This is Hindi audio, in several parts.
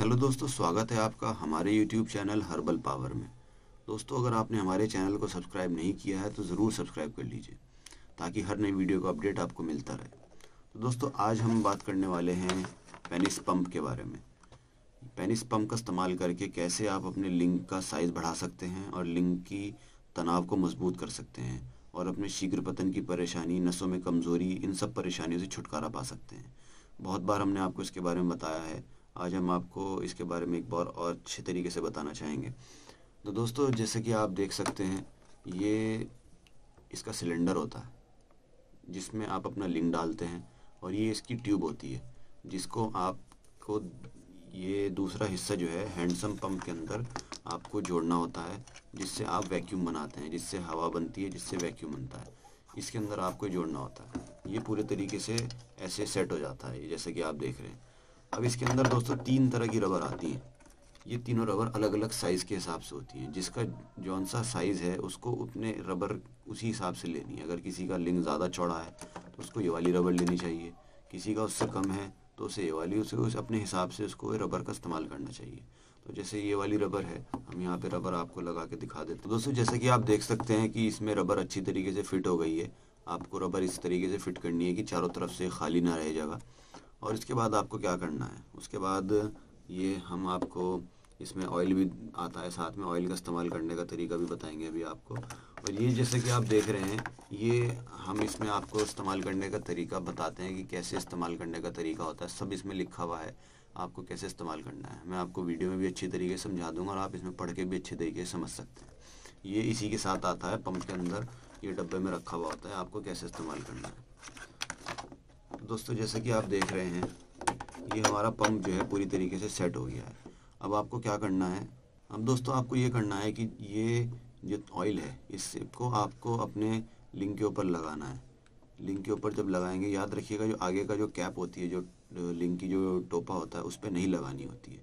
हेलो दोस्तों स्वागत है आपका हमारे यूट्यूब चैनल हर्बल पावर में दोस्तों अगर आपने हमारे चैनल को सब्सक्राइब नहीं किया है तो ज़रूर सब्सक्राइब कर लीजिए ताकि हर नई वीडियो का अपडेट आपको मिलता रहे तो दोस्तों आज हम बात करने वाले हैं पेनिस पंप के बारे में पेनिस पंप का इस्तेमाल करके कैसे आप अपने लिंग का साइज़ बढ़ा सकते हैं और लिंग की तनाव को मजबूत कर सकते हैं और अपने शीघ्र पतन की परेशानी नसों में कमज़ोरी इन सब परेशानियों से छुटकारा पा सकते हैं बहुत बार हमने आपको इसके बारे में बताया है आज हम आपको इसके बारे में एक बार और अच्छे तरीके से बताना चाहेंगे तो दोस्तों जैसे कि आप देख सकते हैं ये इसका सिलेंडर होता है जिसमें आप अपना लिंक डालते हैं और ये इसकी ट्यूब होती है जिसको आपको ये दूसरा हिस्सा जो है हैंडसम पंप के अंदर आपको जोड़ना होता है जिससे आप वैक्यूम बनाते हैं जिससे हवा बनती है जिससे वैक्यूम बनता है इसके अंदर आपको जोड़ना होता है ये पूरे तरीके से ऐसे सेट हो जाता है जैसे कि आप देख रहे हैं अब इसके अंदर दोस्तों तीन तरह की रबर आती है ये तीनों रबर अलग अलग साइज़ के हिसाब से होती हैं जिसका जौन सा साइज़ है उसको अपने रबर उसी हिसाब से लेनी है अगर किसी का लिंग ज़्यादा चौड़ा है तो उसको ये वाली रबर लेनी चाहिए किसी का उससे कम है तो उसे ये वाली उसे उस अपने हिसाब से उसको रबर का इस्तेमाल करना चाहिए तो जैसे ये वाली रबर है हम यहाँ पे रबर आपको लगा के दिखा देते हैं तो दोस्तों जैसे कि आप देख सकते हैं कि इसमें रबर अच्छी तरीके से फिट हो गई है आपको रबर इस तरीके से फिट करनी है कि चारों तरफ से खाली ना रह जाएगा और इसके बाद आपको क्या करना है उसके बाद ये हम आपको इसमें ऑयल भी आता है साथ में ऑयल का इस्तेमाल करने का तरीका भी बताएंगे अभी आपको और ये जैसे कि आप देख रहे हैं ये हम इसमें आपको इस्तेमाल करने का तरीका बताते हैं कि कैसे इस्तेमाल करने का तरीका होता है सब इसमें लिखा हुआ है आपको कैसे इस्तेमाल करना है मैं आपको वीडियो में भी अच्छी तरीके से समझा दूँगा और आप इसमें पढ़ के भी अच्छे तरीके से समझ सकते हैं ये इसी के साथ आता है पंप के अंदर ये डब्बे में रखा हुआ होता है आपको कैसे इस्तेमाल करना है दोस्तों जैसा कि आप देख रहे हैं ये हमारा पंप जो है पूरी तरीके से सेट हो गया है अब आपको क्या करना है अब दोस्तों आपको ये करना है कि ये जो ऑयल है इसको आपको अपने लिंक के ऊपर लगाना है लिंक के ऊपर जब लगाएंगे याद रखिएगा जो आगे का जो कैप होती है जो लिंक की जो टोपा होता है उस पर नहीं लगानी होती है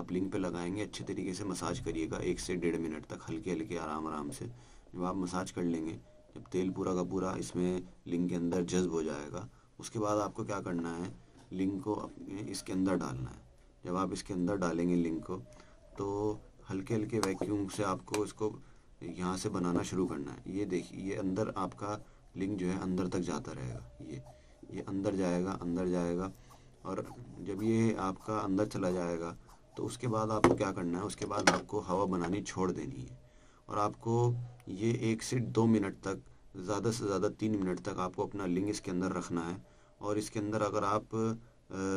आप लिंक पे लगाएंगे अच्छे तरीके से मसाज करिएगा एक से डेढ़ मिनट तक हल्के हल्के आराम आराम से जब आप मसाज कर लेंगे जब तेल पूरा का पूरा इसमें लिंक के अंदर जज्ब हो जाएगा उसके बाद आपको क्या करना है लिंक को अपने इसके अंदर डालना है जब आप इसके अंदर डालेंगे लिंक को तो हल्के हल्के वैक्यूम से आपको इसको यहाँ से बनाना शुरू करना है ये देखिए ये अंदर आपका लिंक जो है अंदर तक जाता रहेगा ये ये अंदर जाएगा अंदर जाएगा और जब ये आपका अंदर चला जाएगा तो उसके बाद आपको क्या करना है उसके बाद आपको हवा बनानी छोड़ देनी है और आपको ये एक से दो मिनट तक ज़्यादा से ज़्यादा तीन मिनट तक आपको अपना लिंक इसके अंदर रखना है और इसके अंदर अगर आप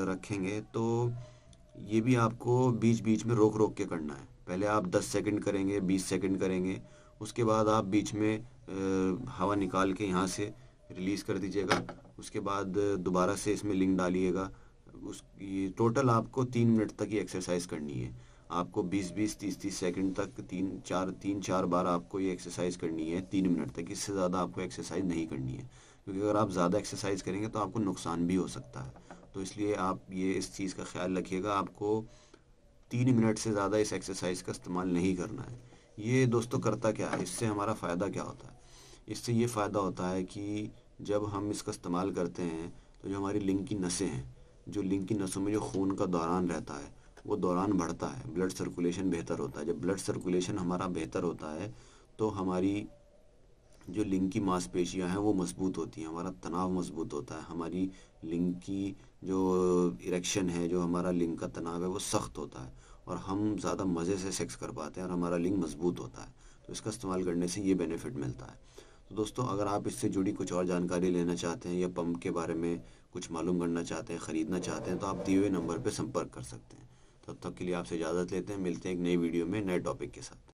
रखेंगे तो ये भी आपको बीच बीच में रोक रोक के करना है पहले आप 10 सेकंड करेंगे 20 सेकंड करेंगे उसके बाद आप बीच में हवा निकाल के यहाँ से रिलीज़ कर दीजिएगा उसके बाद दोबारा से इसमें लिंक डालिएगा उस ये टोटल आपको तीन मिनट तक ये एक्सरसाइज करनी है आपको 20 20 30 30 सेकंड तक तीन चार तीन चार बार आपको ये एक्सरसाइज करनी है तीन मिनट तक इससे ज़्यादा आपको एक्सरसाइज नहीं करनी है क्योंकि अगर आप ज़्यादा एक्सरसाइज करेंगे तो आपको नुकसान भी हो सकता है तो इसलिए आप ये इस चीज़ का ख्याल रखिएगा आपको तीन मिनट से ज़्यादा इस एक्सरसाइज का इस्तेमाल नहीं करना है ये दोस्तों करता क्या है इससे हमारा फ़ायदा क्या होता है इससे ये फ़ायदा होता है कि जब हम इसका इस्तेमाल करते हैं तो जो हमारी लिंग की नसें हैं जो लिंग की नसों में जो खून का दौरान रहता है वो दौरान बढ़ता है ब्लड सर्कुलेशन बेहतर होता है जब ब्लड सर्कुलेशन हमारा बेहतर होता है तो हमारी जो लिंग की मांसपेशियां हैं वो मजबूत होती हैं हमारा तनाव मजबूत होता है हमारी लिंग की जो इरेक्शन है जो हमारा लिंग का तनाव है वो सख्त होता है और हम ज़्यादा मज़े से सेक्स कर पाते हैं और हमारा लिंग मजबूत होता है तो इसका इस्तेमाल करने से ये बेनिफिट मिलता है तो दोस्तों अगर आप इससे जुड़ी कुछ और जानकारी लेना चाहते हैं या पम्प के बारे में कुछ मालूम करना चाहते हैं ख़रीदना चाहते हैं तो आप दिए हुए नंबर पर संपर्क कर सकते हैं तब तक के लिए आपसे इजाज़त लेते हैं मिलते हैं एक नई वीडियो में नए टॉपिक के साथ